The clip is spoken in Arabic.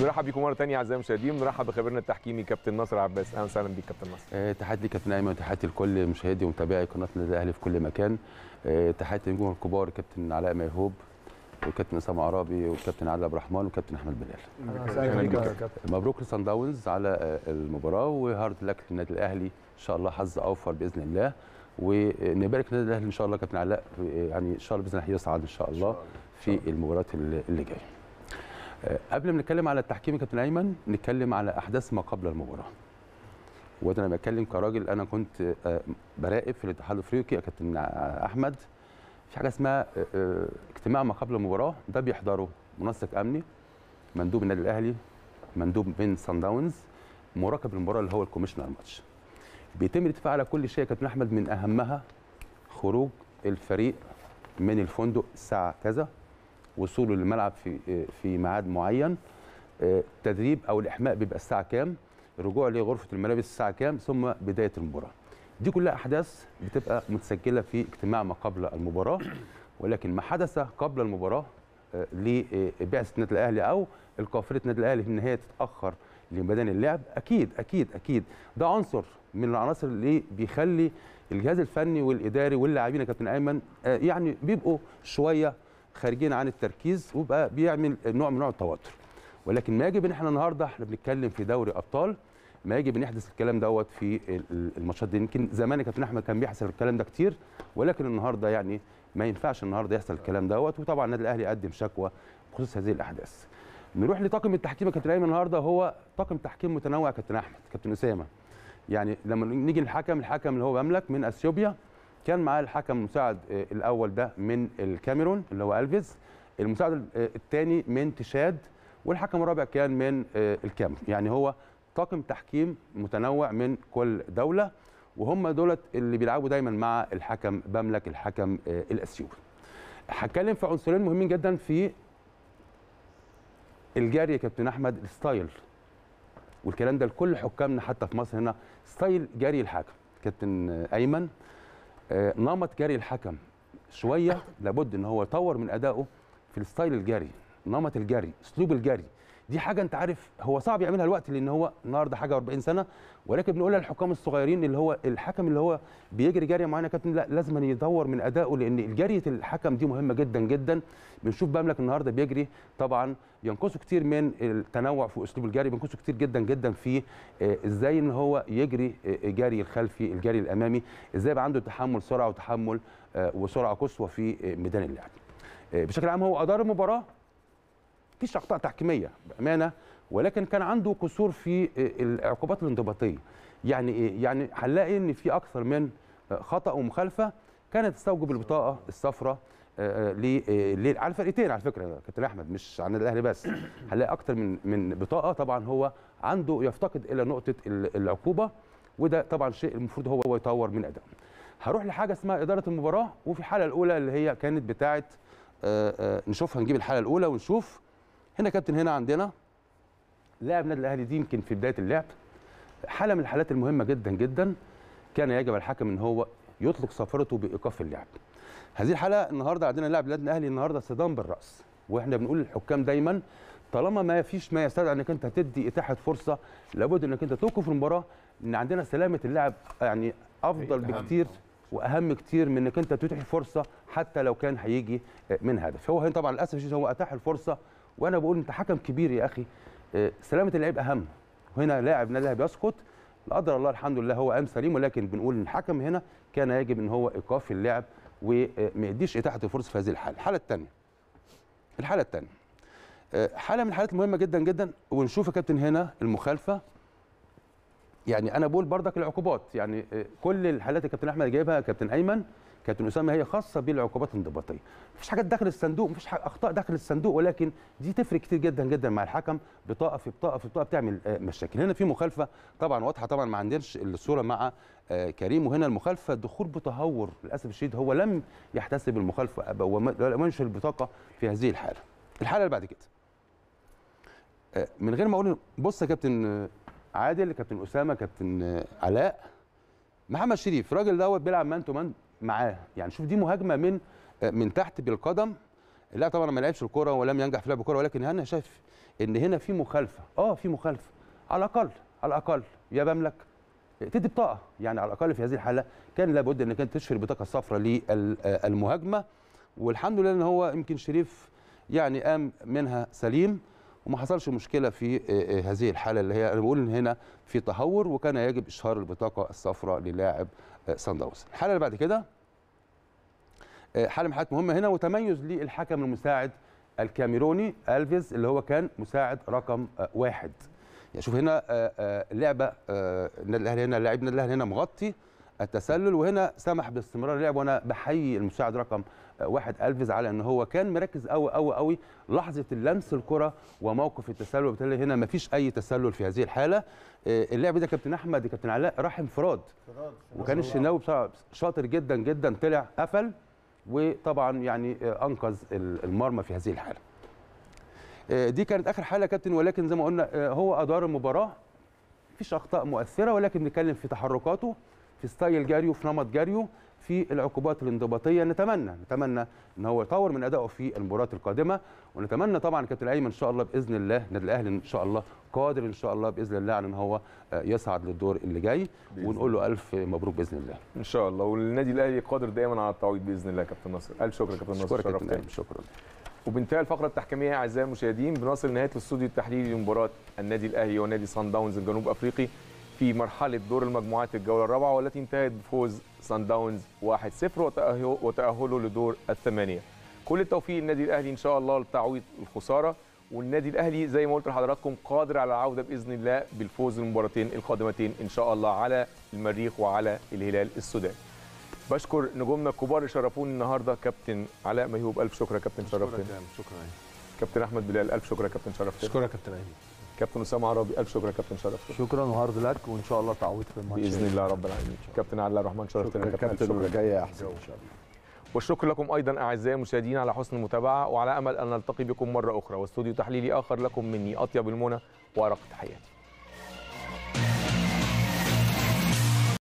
نرحب بكم مره ثانيه اعزائي المشاهدين ونرحب بخبيرنا التحكيمي كابتن نصر عباس اهلا وسهلا بيك كابتن نصر آه، تحياتي كابتن ايمن وتحياتي لكل مشاهدي ومتابعي قناه النادي الاهلي في كل مكان آه، تحياتي النجوم الكبار كابتن علاء ميهوب وكابتن اسامه عرابي وكابتن عادل عبد الرحمن وكابتن احمد بلال مبروك لصن داونز على آه، المباراه وهارد لك للنادي الاهلي ان شاء الله حظ اوفر باذن الله ونبارك للنادي الاهلي ان شاء الله كابتن علاء يعني ان شاء الله باذن الله هيصعد ان شاء الله في المباريات اللي جايه آه، قبل ما نتكلم على التحكيم يا كابتن ايمن نتكلم على احداث ما قبل المباراه وانا بتكلم كراجل انا كنت آه، براقب في الاتحاد الافريقي يا كابتن احمد في حاجه اسمها آه، اجتماع ما قبل المباراه ده بيحضره منسق امني مندوب النادي الاهلي مندوب من سان داونز مراقب المباراه اللي هو الكوميشنر ماتش بيتم الاتفاق على كل شيء يا كابتن احمد من اهمها خروج الفريق من الفندق الساعه كذا وصوله للملعب في في ميعاد معين التدريب آه، او الاحماء بيبقى الساعه كام رجوع لغرفه الملابس الساعه كام ثم بدايه المباراه دي كلها احداث بتبقى متسجله في اجتماع ما قبل المباراه ولكن ما حدث قبل المباراه آه، لبعثه النادي الاهلي او القافله النادي الاهلي ان هي تتاخر لميدان اللعب اكيد اكيد اكيد ده عنصر من العناصر اللي بيخلي الجهاز الفني والاداري واللاعبين يا كابتن ايمن آه، يعني بيبقوا شويه خارجين عن التركيز وبقى بيعمل نوع من نوع التوتر ولكن ما يجب ان احنا النهارده احنا بنتكلم في دوري ابطال ما يجب ان يحدث الكلام دوت في الماتشات دي يمكن زمان كابتن احمد كان بيحصل الكلام ده كتير ولكن النهارده يعني ما ينفعش النهارده يحصل الكلام دوت وطبعا النادي الاهلي قدم شكوى بخصوص هذه الاحداث نروح لطاقم التحكيم كابتن ايمن النهارده هو طاقم تحكيم متنوع كابتن احمد كابتن اسامه يعني لما نيجي للحكم الحكم اللي هو بملك من اثيوبيا كان معاه الحكم المساعد آه، الاول ده من الكاميرون اللي هو الفيز المساعد الثاني آه، من تشاد والحكم الرابع كان من آه، الكاميرون يعني هو طاقم تحكيم متنوع من كل دوله وهم دولت اللي بيلعبوا دايما مع الحكم بملك الحكم الاثيوبي هتكلم في عنصرين مهمين جدا في الجري يا كابتن احمد الستايل والكلام ده لكل حكامنا حتى في مصر هنا ستايل جري الحكم كابتن ايمن آه، نمط جري الحكم شويه لابد ان هو يطور من ادائه في الستايل الجري نمط الجري اسلوب الجري دي حاجه انت عارف هو صعب يعملها الوقت لان هو النهارده حاجه 40 سنه ولكن بنقولها للحكام الصغيرين اللي هو الحكم اللي هو بيجري جري معانا كابتن لا لازم يدور من ادائه لان جريه الحكم دي مهمه جدا جدا بنشوف باملك النهارده بيجري طبعا ينقصه كتير من التنوع في اسلوب الجري بينقصه كتير جدا جدا في آه، ازاي ان هو يجري آه، آه، جري الخلفي الجري الامامي ازاي يبقى عنده تحمل سرعه وتحمل وسرعه قصوى في ميدان اللعب بشكل عام هو ادار المباراه فيش اخطاء تحكيميه بامانه ولكن كان عنده قصور في العقوبات الانضباطيه يعني ايه يعني هنلاقي ان في اكثر من خطا ومخالفه كانت تستوجب البطاقه الصفراء آه، آه، آه، على الفرقتين على فكره كابتن احمد مش عن الاهلي بس هنلاقي اكثر من من بطاقه طبعا هو عنده يفتقد الى نقطه العقوبه وده طبعا شيء المفروض هو هو يطور من اداءه هروح لحاجه اسمها اداره المباراه وفي الحاله الاولى اللي هي كانت بتاعه نشوفها نجيب الحاله الاولى ونشوف هنا كابتن هنا عندنا لاعب النادي الاهلي دي يمكن في بدايه اللعب حاله من الحالات المهمه جدا جدا كان يجب الحكم ان هو يطلق صفرته بايقاف اللعب هذه الحاله النهارده عندنا لاعب النادي الاهلي النهارده صدام بالراس واحنا بنقول للحكام دايما طالما ما فيش ما يستدعي انك انت تدي اتاحه فرصه لابد انك انت توقف المباراه ان عندنا سلامه اللاعب يعني افضل بكتير واهم كتير من انك انت تتيح فرصه حتى لو كان هيجي من هدف هو هنا طبعا للاسف هو اتاح الفرصه وانا بقول انت حكم كبير يا اخي آه، سلامه اللعيب اهم وهنا لاعب نادي بيسقط لا قدر الله الحمد لله هو قام سليم ولكن بنقول ان الحكم هنا كان يجب ان هو ايقاف اللعب وما آه، يديش اتاحه الفرص في هذه الحاله الحاله الثانيه الحاله الثانيه آه، حاله من الحالات المهمه جدا جدا ونشوف يا كابتن هنا المخالفه يعني انا بقول بردك العقوبات يعني كل الحالات اللي كابتن احمد جايبها كابتن ايمن كابتن اسامه هي خاصه بالعقوبات الانضباطيه مفيش حاجات داخل الصندوق مفيش اخطاء داخل الصندوق ولكن دي تفرق كتير جدا جدا مع الحكم بطاقه في بطاقه في بطاقه بتعمل آه، مشاكل هنا في مخالفه طبعا واضحه طبعا ما عندناش الصوره مع آه، كريم وهنا المخالفه دخول بتهور للاسف الشديد هو لم يحتسب المخالفه ولم ينشر البطاقه في هذه الحاله الحاله اللي بعد كده آه، من غير ما اقول بص يا كابتن عادل كابتن اسامه كابتن علاء محمد شريف الراجل دوت بيلعب مان تو مان معاه يعني شوف دي مهاجمه من من تحت بالقدم لا طبعا ما لعبش الكره ولم ينجح في لعب الكره ولكن انا شايف ان هنا في مخالفه اه في مخالفه على الاقل على الاقل يا بملك تدي بطاقه يعني على الاقل في هذه الحاله كان لابد انك انت تشفي البطاقه الصفراء للمهاجمه والحمد لله ان هو يمكن شريف يعني قام منها سليم وما حصلش مشكله في آه، آه، هذه الحاله اللي هي انا بقول ان هنا في تهور وكان يجب اشهار البطاقه الصفراء للاعب آه، سان داونز الحاله اللي بعد كده حاله من مهمه هنا وتميز للحكم المساعد الكاميروني الفيز اللي هو كان مساعد رقم واحد يعني شوف هنا اللعبه النادي الاهلي هنا لاعب النادي الاهلي هنا مغطي التسلل وهنا سمح باستمرار اللعب وانا بحيي المساعد رقم واحد الفيز على ان هو كان مركز قوي قوي قوي لحظه اللمس الكره وموقف التسلل وبالتالي هنا ما فيش اي تسلل في هذه الحاله آه، اللعب ده كابتن احمد كابتن علاء راح انفراد وكان الشناوي شاطر جدا جدا طلع قفل وطبعا يعني آه، انقذ المرمى في هذه الحاله آه، دي كانت اخر حاله كابتن ولكن زي ما قلنا هو ادار المباراه مفيش اخطاء مؤثره ولكن نتكلم في تحركاته في ستايل جاريو في نمط جاريو في العقوبات الانضباطيه نتمنى نتمنى ان هو يطور من ادائه في المباريات القادمه ونتمنى طبعا كابتن ايمن ان شاء الله باذن الله النادي الاهلي ان شاء الله قادر ان شاء الله باذن الله على ان هو آه، يصعد للدور اللي جاي ونقول له الف مبروك باذن الله ان شاء الله والنادي الاهلي قادر دايما على التعويض باذن الله كابتن ناصر الف شكر يا كابتن ناصر شكرا كابتن ايمن شكرا وبنتهي الفقره التحكيميه اعزائي المشاهدين بنصل نهايه الاستوديو التحليلي لمباراه النادي الاهلي ونادي سان داونز الجنوب افريقي في مرحلة دور المجموعات الجولة الرابعة والتي انتهت بفوز سان داونز 1-0 وتأهله لدور الثمانية. كل التوفيق للنادي الأهلي إن شاء الله لتعويض الخسارة والنادي الأهلي زي ما قلت لحضراتكم قادر على العودة بإذن الله بالفوز المباراتين القادمتين إن شاء الله على المريخ وعلى الهلال السوداني. بشكر نجومنا الكبار اللي شرفوني النهارده كابتن علاء مهيوب ألف شكر يا كابتن شرفتنا شكرا شكرا كابتن أحمد بلال ألف شكر يا كابتن شرفتنا شكرا كابتن أيمن. كابتن اسامه عربي الف شكر يا كابتن شرف شكرا وهارد لك وان شاء الله تعويض في الماتش باذن الله رب العالمين كابتن علاء الرحمن شرفتنا يا كابتن شكرا جاي يا احسن ان شاء الله والشكر لكم ايضا اعزائي المشاهدين على حسن المتابعه وعلى امل ان نلتقي بكم مره اخرى واستوديو تحليلي اخر لكم مني اطيب المنى وارق تحياتي